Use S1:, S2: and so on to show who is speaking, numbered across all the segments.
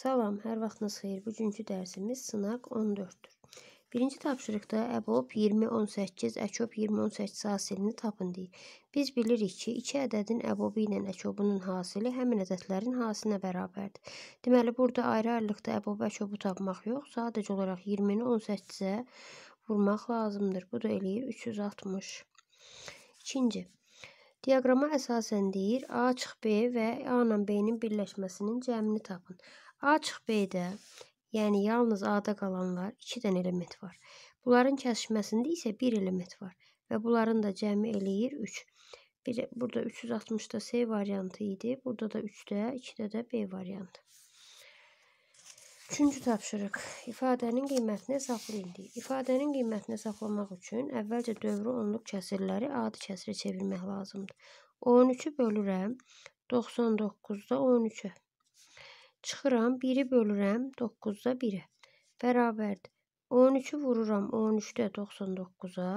S1: Salam, hər vaxtınız xeyir. Bugünkü dərsimiz sınaq 14-dür. Birinci tapşırıqda əbob 20-18, əçob 20-18 hasilini tapın deyir. Biz bilirik ki, iki ədədin əbobu ilə əçobunun hasili həmin ədədlərin hasilinə bərabərdir. Deməli, burada ayrı-ayrılıqda əbob əçobu tapmaq yox, sadəcə olaraq 20-ni 18-ə vurmaq lazımdır. Bu da eləyir 360. İkinci, Diaqrama əsasən deyir, A çıx B və A ilə B-nin birləşməsinin cəmini tapın. A çıx B-də, yəni yalnız A-da qalanlar 2 dənə element var. Bunların kəsişməsində isə 1 element var və bunların da cəmi eləyir 3. Bir, burada 360-da C variantı idi, burada da 3-də, 2-də də B variantı. Üçüncü tapşırıq. İfadənin qiymətini hesablayın. İfadənin qiymətini hesablamaq üçün əvvəlcə dövrü onluq kəsirləri adi kəsirə çevirmək lazımdır. 13-ü bölürəm 99-da 13-ə. Çıxıram, 1-i bölürəm 9-da 1-ə. Bərabərdir. 13-ü vururam 13-də 99-a.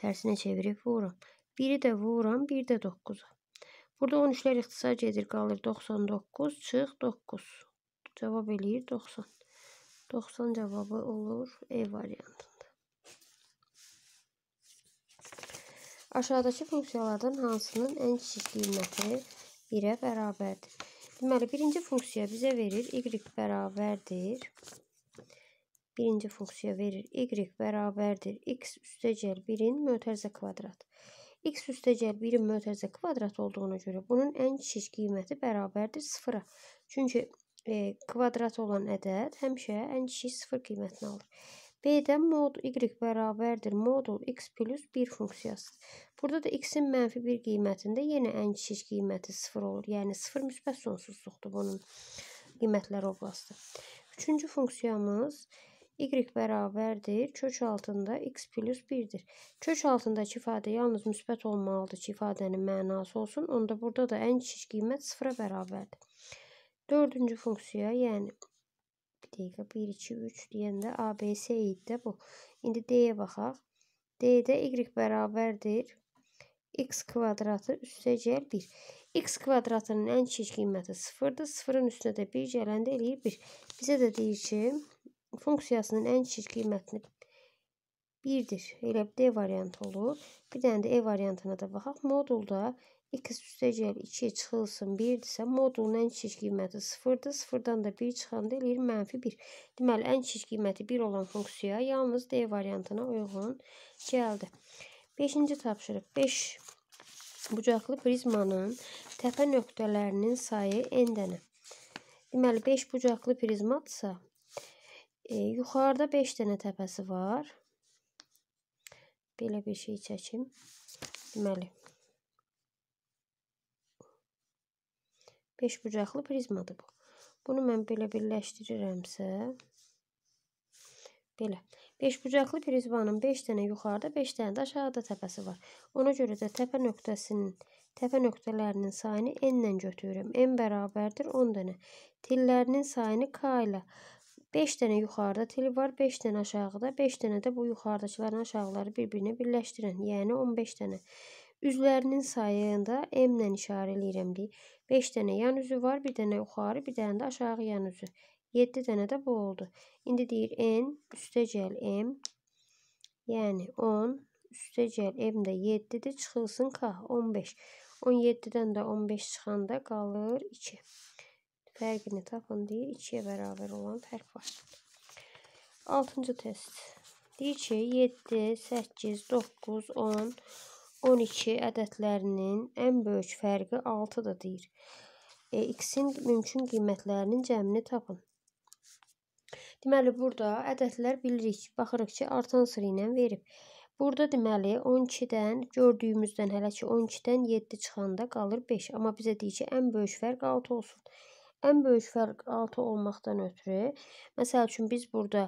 S1: Tərsinə çevirib vururam. 1-i də vururam 1-də 9-a. Burada 13-lər ixtisar gedir, qalır 99, çıx 9. Cavab eləyir 90. 90 cavabı olur E variantında. Aşağıdakı funksiyalardan hansının ən kiçik qiyməti 1-ə bərabərdir? Deməli, birinci funksiya bizə verir y bərabərdir. Birinci funksiya verir y bərabərdir x üstəcəl 1-in mötərizə kvadrat. x üstəcəl 1-in mötərizə kvadrat olduğuna görə bunun ən kiçik qiyməti bərabərdir 0-a. Çünki e, kvadrat olan ədəd həmişə ən kiçik 0 qiymətini alır. B-də mod y bərabərdir modul x plus 1 funksiyası. Burada da x-in mənfi 1 qiymətində yenə ən kiçik qiyməti 0 olur. Yəni 0 müsbət sonsuzluqdur bunun qiymətlər oblastı. Üçüncü funksiyamız y bərabərdir kök altında x plus 1-dir. Kök altındakı ifadə yalnız müsbət olmalıdır ki, ifadənin mənası olsun. Onda burada da ən kiçik qiymət 0-a bərabərdir. Dördüncü funksiya, yəni dəqiqə 1, 2, 3 deyəndə ABS idi də bu. İndi D-yə baxaq. D-də Y bərabərdir. X kvadratı üstə gəl 1. X kvadratının ən kiçik qiyməti 0-dır. 0-ın üstünə də 1 gələndə eləyir 1. Bizə də deyir ki, funksiyasının ən kiçik qiymətini 1-dir. Elə D variantı olur. Bir dənə də E variantına da baxaq. Modulda 2 üstə gəl 2 çıxılsın 1-dirsə, modulun ən kiçik qiyməti 0-dır. 0-dan da 1 çıxanda eləyir mənfi 1. Deməli, ən kiçik qiyməti 1 olan funksiya yalnız D variantına uyğun gəldi. 5-ci tapşırıq. 5 bucaqlı prizmanın təpə nöqtələrinin sayı n dənə. Deməli, 5 bucaqlı prizmatsa, e, yuxarıda 5 dənə təpəsi var. Belə bir şey çəkim. Deməli, 5 bucaqlı prizmadır bu. Bunu mən belə birləşdirirəmsə, belə. 5 bucaqlı prizmanın 5 dənə yuxarıda, 5 dənə də aşağıda təpəsi var. Ona görə də təpə nöqtəsinin, təpə nöqtələrinin sayını n ilə götürürəm. n bərabərdir 10 dənə. Tillərinin sayını k ilə. 5 dənə yuxarıda til var, 5 dənə aşağıda, 5 dənə də bu yuxarıdakıların aşağıları bir-birinə birləşdirən, yəni 15 dənə. Üzlərinin sayını da m ilə işarə eləyirəm deyik. 5 dənə yan üzü var, bir dənə yuxarı, bir dənə də aşağı yan üzü. 7 dənə də bu oldu. İndi deyir n üstəcəl m, yəni 10 üstəcəl m də 7-dir, çıxılsın k 15. 17-dən də 15 çıxanda qalır 2. Fərqini tapın deyir, 2-yə bərabər olan fərq var. 6-cı test. Deyir ki, 7, 8, 9, 10, 12 ədədlərinin ən böyük fərqi 6-dır deyir. E, X-in mümkün qiymətlərinin cəmini tapın. Deməli, burada ədədlər bilirik. Baxırıq ki, artan sıra ilə verib. Burada deməli 12-dən gördüyümüzdən hələ ki 12-dən 7 çıxanda qalır 5. Amma bizə deyir ki, ən böyük fərq 6 olsun. Ən böyük fərq 6 olmaqdan ötürü, məsəl üçün biz burada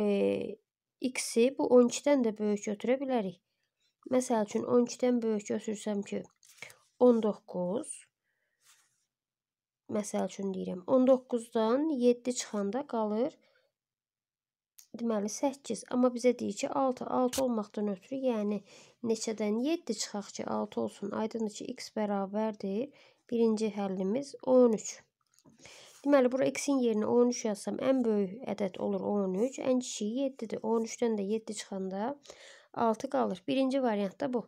S1: e, x-i bu 12-dən də böyük götürə bilərik. Məsəl üçün 12-dən böyük götürsəm ki, 19. Məsəl üçün deyirəm, 19-dan 7 çıxanda qalır deməli 8. Amma bizə deyir ki, 6, 6 olmaqdan ötürü, yəni neçədən 7 çıxaq ki, 6 olsun. Aydındır ki, x bərabərdir. Birinci həllimiz 13. Deməli, bura x-in yerinə 13 yazsam, ən böyük ədəd olur 13, ən kiçiyi 7-dir. 13-dən də 7 çıxanda 6 qalır. Birinci variantda bu.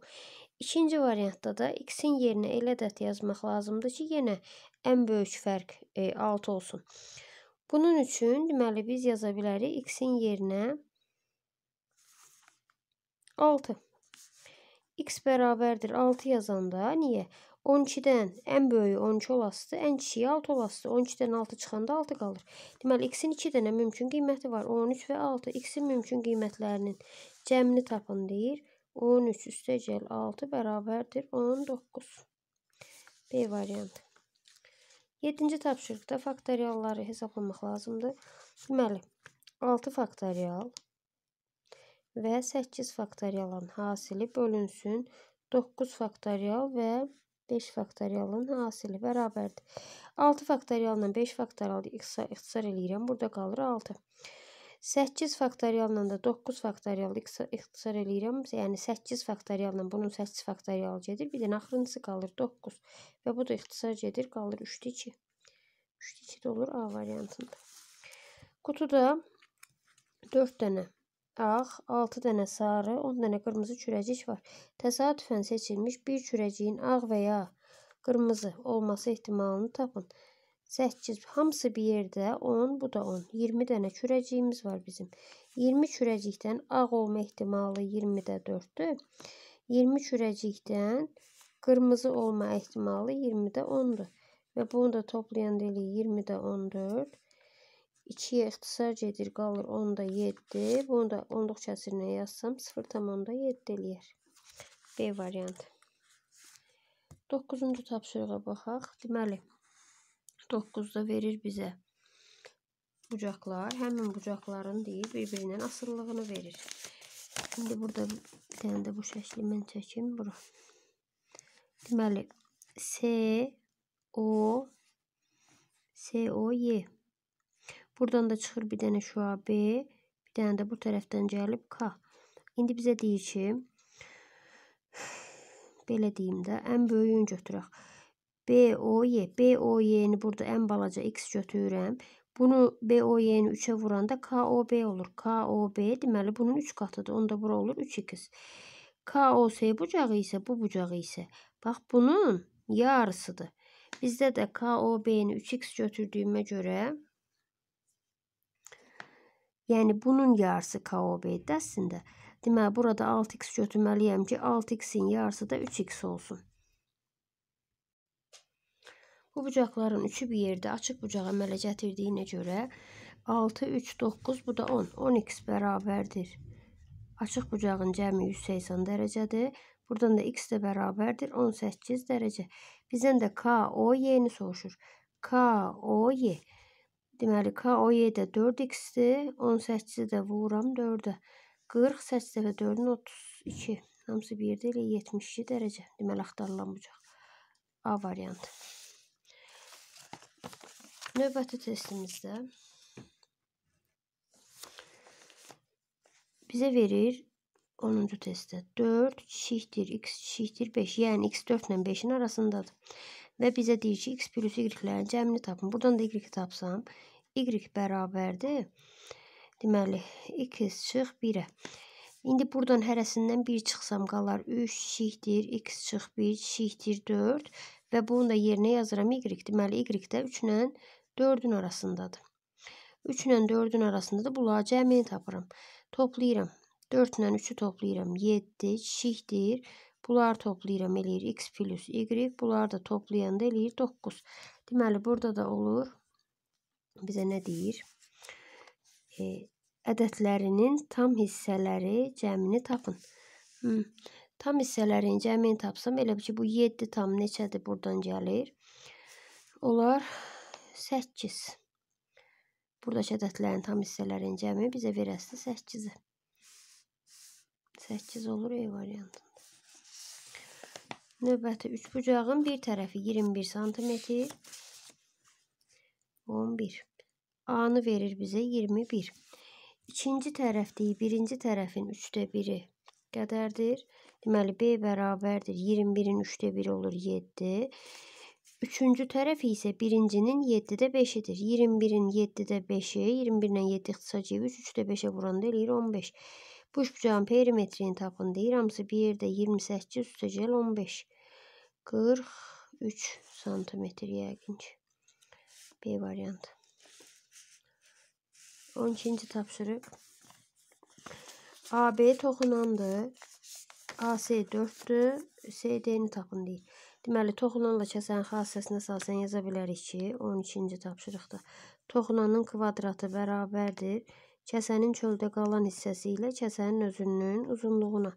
S1: İkinci variantda da x-in yerinə elə ədəd yazmaq lazımdır ki, yenə ən böyük fərq e, 6 olsun. Bunun üçün deməli biz yaza bilərik x-in yerinə 6. x bərabərdir 6 yazanda niyə? 12-dən ən böyüyü 12 olasıdır, ən kiçiyi 6 olasıdır. 12-dən 6 çıxanda 6 qalır. Deməli, x-in 2 dənə mümkün qiyməti var. 13 və 6. x-in mümkün qiymətlərinin Cəmini tapın deyir. 13 üstə gəl 6 bərabərdir 19. B variantı. 7-ci tapşırıqda faktorialları hesablamaq lazımdır. Deməli, 6 faktorial və 8 faktorialın hasili bölünsün 9 faktorial və 5 faktorialın hasili bərabərdir. 6 faktorialla 5 faktorialı ixtisar, ixtisar eləyirəm. Burada qalır 6. 8 faktorialla da 9 faktorial ixtisar eləyirəm. Yəni 8 faktorialla bunun 8 faktorialı gedir. Bir dənə axırıncısı qalır 9 və bu da ixtisar gedir, qalır 3-də 2. 3-də 2 də olur A variantında. Qutuda 4 dənə ağ, 6 dənə sarı, 10 dənə qırmızı kürəcik var. Təsadüfən seçilmiş bir kürəciyin ağ və ya qırmızı olması ehtimalını tapın. 8 hamısı bir yerdə 10, bu da 10. 20 dənə kürəciyimiz var bizim. 20 kürəcikdən ağ olma ehtimalı 20-də 4-dür. 20 kürəcikdən qırmızı olma ehtimalı 20-də 10-dur. Və bunu da toplayan deyilik 20-də 14. 2-yə ixtisar gedir, qalır 10-da 7. Bunu da 10-luq kəsirinə yazsam 0,7 eləyər. B variantı. 9-cu tapşırığa baxaq. Deməli, 1 9-da verir bizə bucaqlar. Həmin bucaqların deyil, bir-birindən asılılığını verir. İndi burada bir dənə də bu şəkli mən çəkim bura. Deməli S O S O Y. Buradan da çıxır bir dənə şua B, bir dənə də bu tərəfdən gəlib K. İndi bizə deyir ki, belə deyim də, ən böyüyünü götürək. BOY. BOY-ni burada ən balaca x götürürəm. Bunu BOY-ni 3-ə vuranda KOB olur. KOB deməli bunun 3 qatıdır. Onda bura olur 3x. KOS bucağı isə bu bucağı isə. Bax bunun yarısıdır. Bizdə də KOB-ni 3x götürdüyümə görə yəni bunun yarısı KOB-dir əslində. Deməli burada 6x götürməliyəm ki, 6x-in yarısı da 3x olsun. Bu bucaqların üçü bir yerdə açıq bucağı əmələ gətirdiyinə görə 6, 3, 9, bu da 10. 10x bərabərdir. Açıq bucağın cəmi 180 dərəcədir. Buradan da x də bərabərdir 18 dərəcə. Bizdən də KOY-ni soruşur. KOY. Deməli KOY də 4x-dir. 18-i də vururam 4-ə. 40 8 dəfə 4-ün 32. Hamısı bir yerdə elə 72 dərəcə. Deməli axtarılan bucaq. A variantı. Növbəti testimizdə bizə verir 10-cu testdə 4 kiçikdir, x kiçikdir 5. Yəni x 4 ilə 5-in arasındadır. Və bizə deyir ki, x plus y-lərin cəmini tapın. Buradan da y-i tapsam, y bərabərdir. Deməli, 2 çıx 1-ə. İndi buradan hərəsindən 1 çıxsam qalar 3 kiçikdir, x çıx 1 kiçikdir 4 və bunu da yerinə yazıram y. Deməli, y-də 3 ilə 4 4-ün arasındadır. 3 ilə 4-ün arasındadır. Bunları cəmini tapıram. Toplayıram. 4 ilə 3-ü toplayıram. 7 kişikdir. Bunları toplayıram. Eləyir x plus y. Bunları da toplayanda eləyir 9. Deməli, burada da olur. Bizə nə deyir? E, ədədlərinin tam hissələri cəmini tapın. Hmm. Tam hissələrin cəmini tapsam, elə bil ki, bu 7 tam neçədir buradan gəlir? Onlar 8. Buradakı ədədlərin tam hissələrin cəmi bizə verəsi 8-i. 8 olur E variantında. Növbəti üçbucağın bir tərəfi 21 sm. 11. A-nı verir bizə 21. İkinci tərəf deyil, birinci tərəfin 3də 1-i qədərdir. Deməli, B bərabərdir. 21-in 3də 1 olur 7. Üçüncü tərəfi isə birincinin 7-də 5-idir. 21-in 7-də 5-i, 21-lə 7 ixtisacıyıb 3-də 5-ə vuranda eləyir 15. Buş bucağın perimetrini tapın deyir. Hamısı bir yerdə 28 üstəcəl 15. 43 sm yəqin ki. B variantı. 12-ci tapşırıq. AB toxunandır. AC 4-dür. CD-ni tapın deyir. Deməli, toxunanla kəsən xassəsinə əsasən yaza bilərik ki, 12-ci tapşırıqda toxunanın kvadratı bərabərdir kəsənin çöldə qalan hissəsi ilə kəsənin özünün uzunluğuna.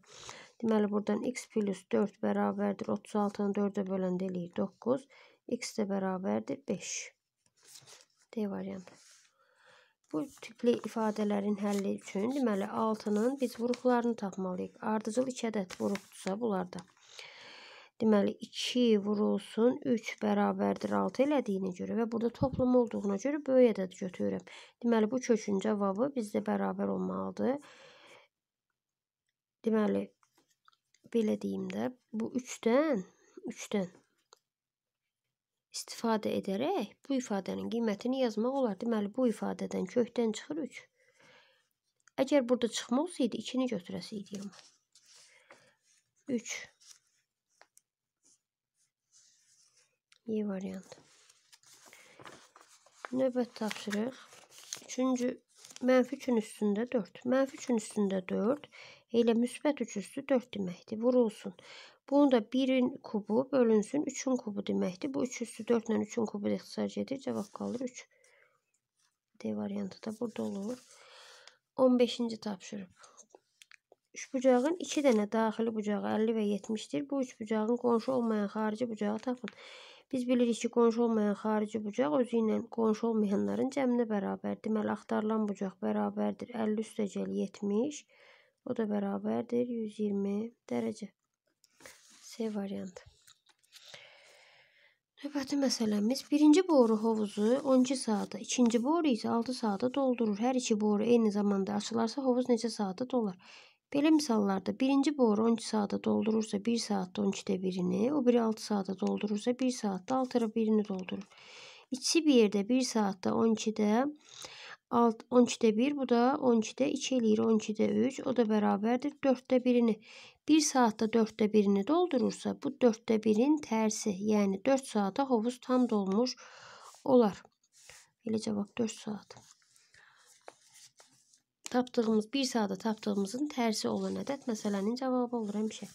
S1: Deməli, buradan x plus 4 bərabərdir 36-nı 4-ə böləndə eləyir 9, x də bərabərdir 5. D variantı. Bu tipli ifadələrin həlli üçün, deməli, 6-nın biz vuruqlarını tapmalıyıq. Ardıcıl 2 ədəd vuruqdursa, bunlarda. Deməli 2 vurulsun 3 bərabərdir 6 elədiyinə görə və burada toplam olduğuna görə böyük ədəd götürürəm. Deməli bu kökün cavabı bizdə bərabər olmalıdır. Deməli belə deyim də bu 3-dən 3-dən istifadə edərək bu ifadənin qiymətini yazmaq olar. Deməli bu ifadədən kökdən çıxır 3. Əgər burada çıxma olsaydı 2-ni götürəsiydi amma. 3 E variantı. Növbət tapşırıq. Üçüncü, mənfi 3-ün üstündə 4. Mənfi 3-ün üstündə 4 elə müsbət 3 üstü 4 deməkdir. Vurulsun. Bunu da 1-in kubu bölünsün 3-ün kubu deməkdir. Bu 3 üstü 4 ilə 3-ün kubu ixtisarc edir. Cavab qalır 3. D variantı da burada olur. 15-ci tapşırıq. Üçbucağın 2 dənə daxili bucağı 50 və 70-dir. Bu üçbucağın qonşu olmayan xarici bucağı tapın. Biz bilirik ki, qonşu olmayan xarici bucaq özü ilə qonşu olmayanların cəminə bərabərdir. Deməli, axtarılan bucaq bərabərdir 50 üstəcəl 70. O da bərabərdir 120 dərəcə. C variantı. Növbəti məsələmiz birinci boru hovuzu 12 saata, ikinci boru isə 6 saata doldurur. Hər iki boru eyni zamanda açılarsa hovuz necə saata dolar? Belə misallarda birinci boru 12 saata doldurursa 1 saatda 12'də birini, o biri 6 saata doldurursa 1 saatda 6'da birini doldurur. İkisi bir yerdə 1 saatda 12'də 6, 12'də 1, bu da 12'də 2 eləyir, 12'də 3, o da beraberdir 4'də 1-ini. 1 saatda 4'də 1-ini doldurursa, bu 4'də 1-in tərsi, yəni 4 saata hovuz tam dolmuş olar. Elə cavab 4 saat taptığımız bir sağda taptığımızın tersi olan ədəd məsələnin cevabı olur həmişə.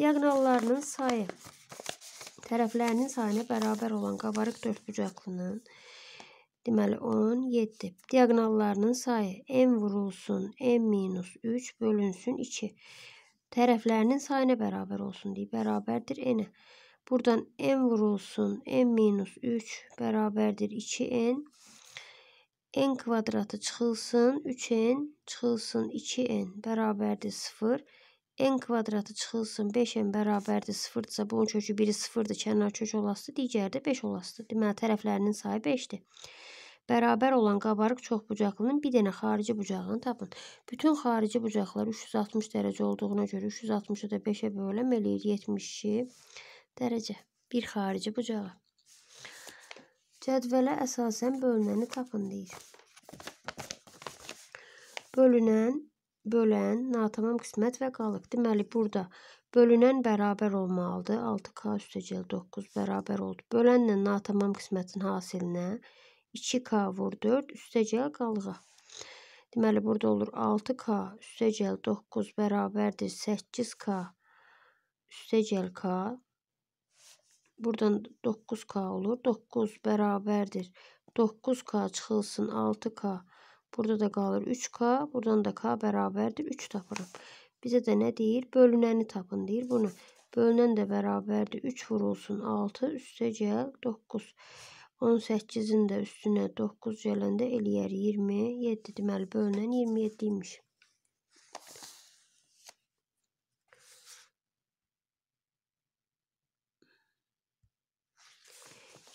S1: Diagonallarının sayı tərəflərinin sayına bərabər olan qabarıq dördbucaqlının deməli 17 Diagonallarının sayı n vurulsun n minus 3 bölünsün 2 tərəflərinin sayına bərabər olsun deyib bərabərdir n Buradan n vurulsun n minus 3 bərabərdir 2n n kvadratı çıxılsın 3n, çıxılsın 2n, bərabərdir 0. n kvadratı çıxılsın 5n, bərabərdir 0-dırsa, bunun kökü biri 0-dır, kənar kök olasıdır, digəri də 5 olasıdır. Deməli, tərəflərinin sayı 5-dir. Bərabər olan qabarıq çoxbucaqlının bir dənə xarici bucağını tapın. Bütün xarici bucaqlar 360 dərəcə olduğuna görə 360-ı da 5-ə böləm eləyir 72 dərəcə. Bir xarici bucağı. Cədvələ əsasən bölünəni tapın deyir. Bölünən, bölən, natamam qismət və qalıq. Deməli, burada bölünən bərabər olmalıdır. 6K üstəcəl 9 bərabər oldu. Bölənlə natamam qismətin hasilinə 2K vur 4 üstəcəl qalığa. Deməli, burada olur 6K üstəcəl 9 bərabərdir 8K üstəcəl K Buradan 9K olur. 9 bərabərdir. 9K çıxılsın 6K. Burada da qalır 3K. Buradan da K bərabərdir. 3 tapıram. Bizə də nə deyir? Bölünəni tapın deyir. Bunu bölünən də bərabərdir. 3 vurulsun 6 üstə gəl 9. 18-in də üstünə 9 gələndə eləyər 27. Deməli bölünən 27 imiş.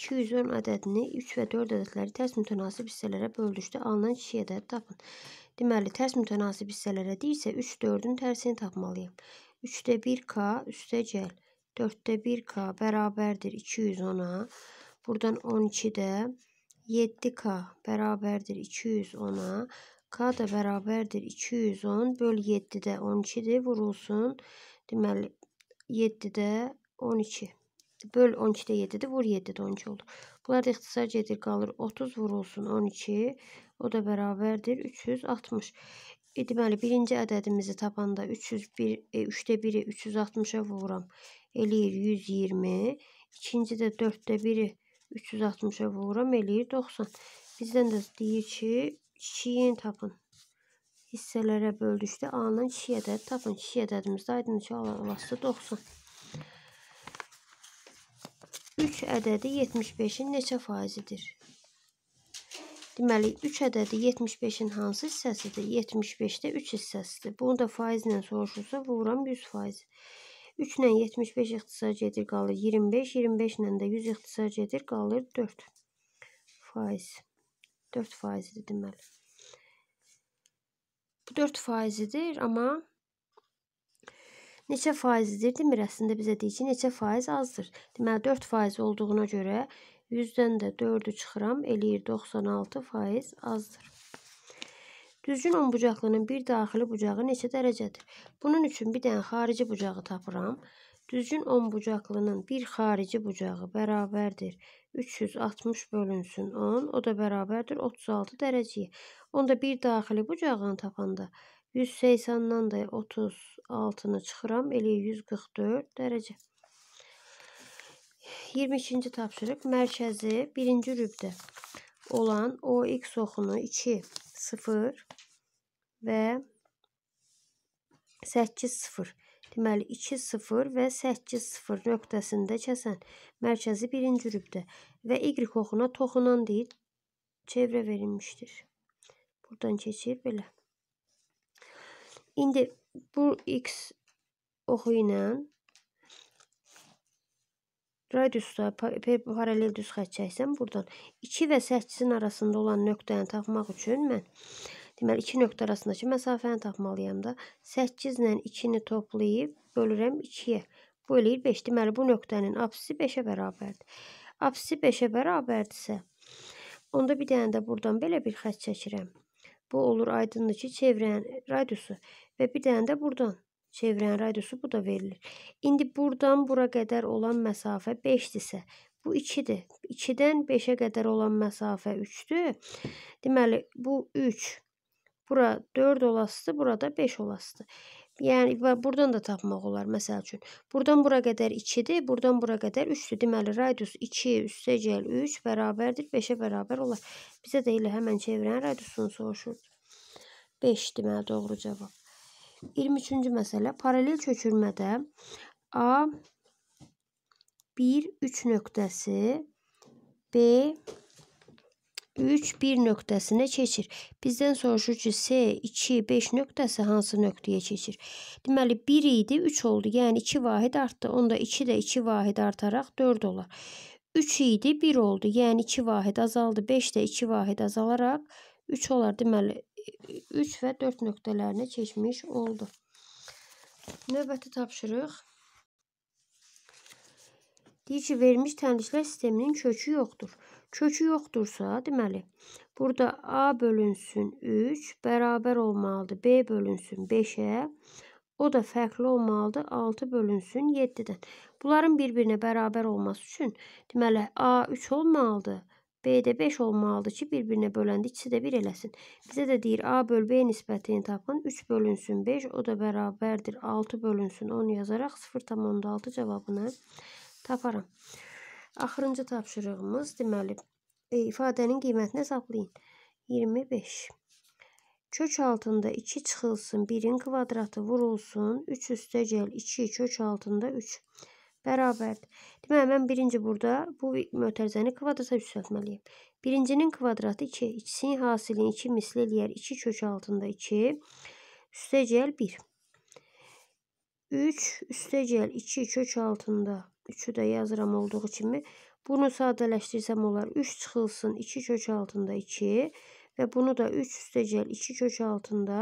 S1: 210 ədədini 3 və 4 ədədləri tərs mütənasib hissələrə böldükdə alınan 2 ədəd tapın. Deməli, tərs mütənasib hissələrə deyilsə 3 4-ün tərsini tapmalıyam. 3-də 1k üstəgəl 4-də 1k bərabərdir 210-a. Buradan 12-də 7k bərabərdir 210-a. k da bərabərdir 210 böl 7-də 12-dir vurulsun. Deməli 7-də 12. Böl 12-də 7-dir. Vur 7-də 12 oldu. Bunlar da ixtisar gedir. Qalır 30 vurulsun 12. O da bərabərdir. 360. E, deməli, birinci ədədimizi tapanda 301, e, 3-də 1-i 360-a vururam. Eləyir 120. İkinci də 4-də 1-i 360-a vururam. Eləyir 90. Bizdən də deyir ki, kişiyin tapın. Hissələrə böldükdə A-nın kişi ədədi tapın. Kişi ədədimizdə aydın ki, olasıdır 90. 3 ədədi 75-in neçə faizidir? Deməli, 3 ədədi 75-in hansı hissəsidir? 75-də 3 hissəsidir. Bunu da faizlə soruşursa, vuram 100 faiz. 3 ilə 75 ixtisar edir, qalır 25. 25 ilə də 100 ixtisar edir, qalır 4 faiz. 4 faizidir deməli. Bu 4 faizidir, amma neçə faizdir? Demir, əslində bizə deyir ki, neçə faiz azdır. Deməli, 4 faiz olduğuna görə 100-dən də 4-ü çıxıram, eləyir 96 faiz azdır. Düzgün onbucaqlının bir daxili bucağı neçə dərəcədir? Bunun üçün bir dənə xarici bucağı tapıram. Düzgün onbucaqlının bir xarici bucağı bərabərdir 360 bölünsün 10, o da bərabərdir 36 dərəcəyə. Onda bir daxili bucağını tapanda 360 180-dan da 36-nı çıxıram. Eləyir 144 dərəcə. 22-ci tapşırıq. Mərkəzi 1-ci rübdə olan OX oxunu 2, 0 və 8, 0. Deməli 2, 0 və 8, 0 nöqtəsində kəsən mərkəzi 1-ci rübdə və Y oxuna toxunan deyil, çevrə verilmişdir. Buradan keçir belə. İndi bu x oxu ilə radiusda paralel düz xətt çəksəm, buradan 2 və 8-in arasında olan nöqtəni tapmaq üçün mən deməli 2 nöqtə arasındakı məsafəni tapmalıyam da 8 ilə 2-ni toplayıb bölürəm 2-yə. Bu eləyir 5. Deməli bu nöqtənin apsisi 5-ə bərabərdir. Apsisi 5-ə bərabərdirsə, onda bir dənə də buradan belə bir xətt çəkirəm. Bu olur aydınlıcı çevrenin radiusu və bir dənə də burdan çevrənin radiusu bu da verilir. İndi burdan bura qədər olan məsafə 5-dirsə, bu 2-dir. 2-dən 5-ə qədər olan məsafə 3-dür. Deməli, bu 3. Bura 4 olasıdır, burada 5 olasıdır. Yəni buradan da tapmaq olar. Məsəl üçün, buradan bura qədər 2-dir, buradan bura qədər 3-dür. Deməli, radius 2 üstə gəl 3 bərabərdir 5-ə bərabər olar. Bizə də elə həmən çevirən radiusunu soruşurdu. 5-dir mənə doğru cavab. 23-cü məsələ paralel köçürmədə A 1 3 nöqtəsi B 3 1 nöqtəsinə keçir. Bizdən soruşur ki, S 2 5 nöqtəsi hansı nöqtəyə keçir? Deməli 1 idi, 3 oldu. Yəni 2 vahid artdı. Onda 2 də 2 vahid artaraq 4 olar. 3 idi, 1 oldu. Yəni 2 vahid azaldı. 5 də 2 vahid azalaraq 3 olar. Deməli 3 və 4 nöqtələrinə keçmiş oldu. Növbəti tapşırıq Deyir ki, verilmiş təndirlər sisteminin kökü yoxdur. Kökü yoxdursa, deməli, burada A bölünsün 3 bərabər olmalıdır B bölünsün 5-ə. O da fərqli olmalıdır 6 bölünsün 7-dən. Bunların bir-birinə bərabər olması üçün, deməli, A 3 olmalıdır. B də 5 olmalıdır ki, bir-birinə böləndə ikisi də 1 eləsin. Bizə də deyir, A böl B nisbətini tapın. 3 bölünsün 5, o da bərabərdir. 6 bölünsün 10 yazaraq 0,6 cavabını taparam. Axırıncı tapşırığımız deməli e, ifadənin qiymətini hesablayın. 25. Kök altında 2 çıxılsın, 1-in kvadratı vurulsun, 3 üstə gəl 2 kök altında 3 bərabərdir. Deməli mən birinci burada bu mötərizəni kvadrata yüksəltməliyəm. Birincinin kvadratı 2, ikisinin hasilini 2 misli eləyər 2 kök altında 2 üstə gəl 1. 3 üstə gəl 2 kök altında 3-ü də yazıram olduğu kimi. Bunu sadələşdirsəm olar 3 çıxılsın 2 kök altında 2 və bunu da 3 üstəcəl 2 kök altında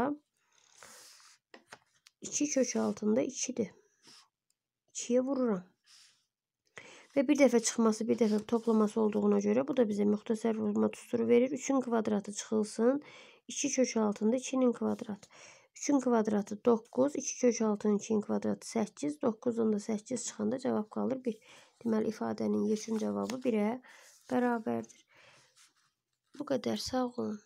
S1: 2 kök altında 2-dir. 2-yə vururam. Və bir dəfə çıxması, bir dəfə toplaması olduğuna görə bu da bizə müxtəsər vurma tuturu verir. 3-ün kvadratı çıxılsın. 2 kök altında 2-nin kvadratı. 3-ün kvadratı 9, 2 kök 6-nın 2-nin kvadratı 8, 9-un da 8 çıxanda cavab qalır 1. Deməli, ifadənin yekun cavabı 1-ə bərabərdir. Bu qədər, sağ olun.